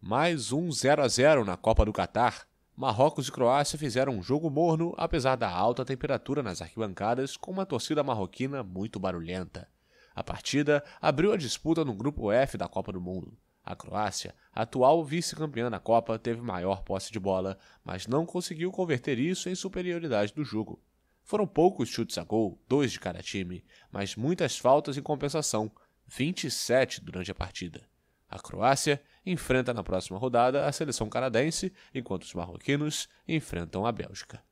Mais um 0 a 0 na Copa do Catar. Marrocos e Croácia fizeram um jogo morno, apesar da alta temperatura nas arquibancadas, com uma torcida marroquina muito barulhenta. A partida abriu a disputa no grupo F da Copa do Mundo. A Croácia, atual vice-campeã da Copa, teve maior posse de bola, mas não conseguiu converter isso em superioridade do jogo. Foram poucos chutes a gol, dois de cada time, mas muitas faltas em compensação, 27 durante a partida. A Croácia enfrenta na próxima rodada a seleção canadense, enquanto os marroquinos enfrentam a Bélgica.